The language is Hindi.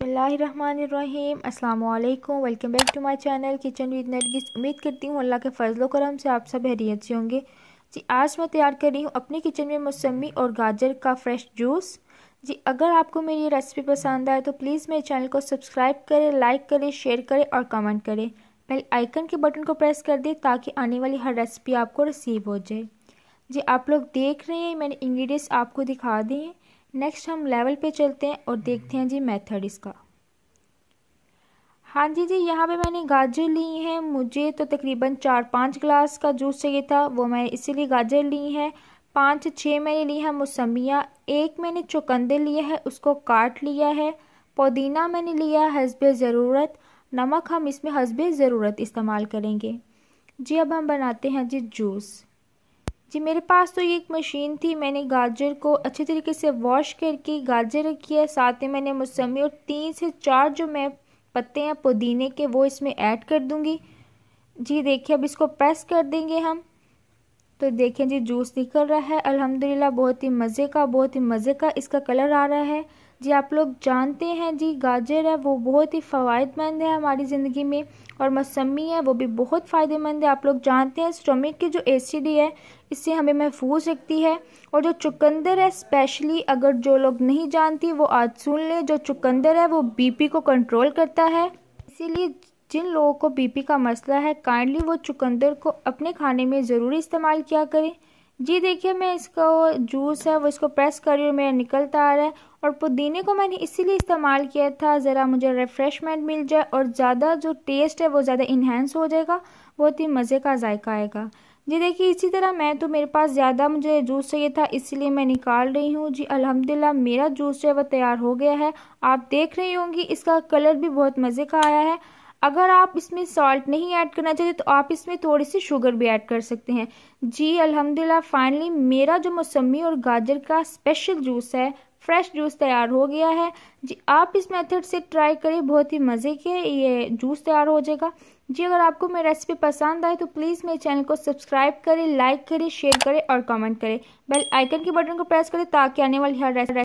बसमीम अल्लाम welcome back to my channel kitchen with Nargis उम्मीद करती हूँ अल्लाह के फजलो करम से आप सब हैरियत से होंगे जी आज मैं तैयार कर रही हूँ अपने किचन में मौसमी और गाजर का फ्रेश जूस जी अगर आपको मेरी रेसिपी पसंद आए तो प्लीज़ मेरे चैनल को सब्सक्राइब करें लाइक करें शेयर करें और कमेंट करें पहले आइकन के बटन को प्रेस कर दें ताकि आने वाली हर रेसिपी आपको रिसीव हो जाए जी आप लोग देख रहे हैं मैंने इंग्रेडिएंट्स आपको दिखा दिए हैं नेक्स्ट हम लेवल पे चलते हैं और देखते हैं जी मेथड इसका हाँ जी जी यहाँ पे मैंने गाजर ली हैं मुझे तो तकरीबन चार पाँच ग्लास का जूस चाहिए था वो मैंने इसीलिए गाजर ली हैं पाँच छः मैंने ली है मौसमियाँ एक मैंने चुकंदर लिया है उसको काट लिया है पुदीना मैंने लिया है हसब ज़रूरत नमक हम इसमें हसब ज़रूरत इस्तेमाल करेंगे जी अब हम बनाते हैं जी जूस जी मेरे पास तो ये एक मशीन थी मैंने गाजर को अच्छे तरीके से वॉश करके गाजर रखी है साथ ही मैंने मौसमी और तीन से चार जो मैं पत्ते हैं पुदीने के वो इसमें ऐड कर दूँगी जी देखिए अब इसको प्रेस कर देंगे हम तो देखें जी जूस निकल रहा है अल्हम्दुलिल्लाह बहुत ही मज़े का बहुत ही मज़े का इसका कलर आ रहा है जी आप लोग जानते हैं जी गाजर है वो बहुत ही फ़वादमंद है हमारी ज़िंदगी में और मौसमी है वो भी बहुत फ़ायदेमंद है आप लोग जानते हैं स्टोमिक की जो एसिडी है इससे हमें महफूज रखती है और जो चुकंदर है स्पेशली अगर जो लोग नहीं जानती वो आज सुन लें जो चुकंदर है वो बी को कंट्रोल करता है इसीलिए जिन लोगों को बीपी का मसला है काइंडली वो चुकंदर को अपने खाने में ज़रूर इस्तेमाल किया करें जी देखिए मैं इसका वो जूस है वो इसको प्रेस रही हूँ मेरा निकलता आ रहा है और पुदीने को मैंने इसीलिए इस्तेमाल किया था ज़रा मुझे रिफ़्रेशमेंट मिल जाए और ज़्यादा जो टेस्ट है वो ज़्यादा इन्हेंस हो जाएगा बहुत ही मज़े का जायका आएगा जी देखिए इसी तरह मैं तो मेरे पास ज़्यादा मुझे जूस चाहिए था इसीलिए मैं निकाल रही हूँ जी अलहमदिल्ला मेरा जूस जो है वो तैयार हो गया है आप देख रही होंगी इसका कलर भी बहुत मज़े का आया है अगर आप इसमें सॉल्ट नहीं ऐड करना चाहते तो आप इसमें थोड़ी सी शुगर भी ऐड कर सकते हैं जी अल्हम्दुलिल्लाह फाइनली मेरा जो मौसमी और गाजर का स्पेशल जूस है फ्रेश जूस तैयार हो गया है जी आप इस मेथड से ट्राई करें बहुत ही मज़े के ये जूस तैयार हो जाएगा जी अगर आपको मेरी रेसिपी पसंद आए तो प्लीज़ मेरे चैनल को सब्सक्राइब करें लाइक करें शेयर करें और कमेंट करें बेल आइकन के बटन को प्रेस करें ताकि आने वाली हर रेसिपी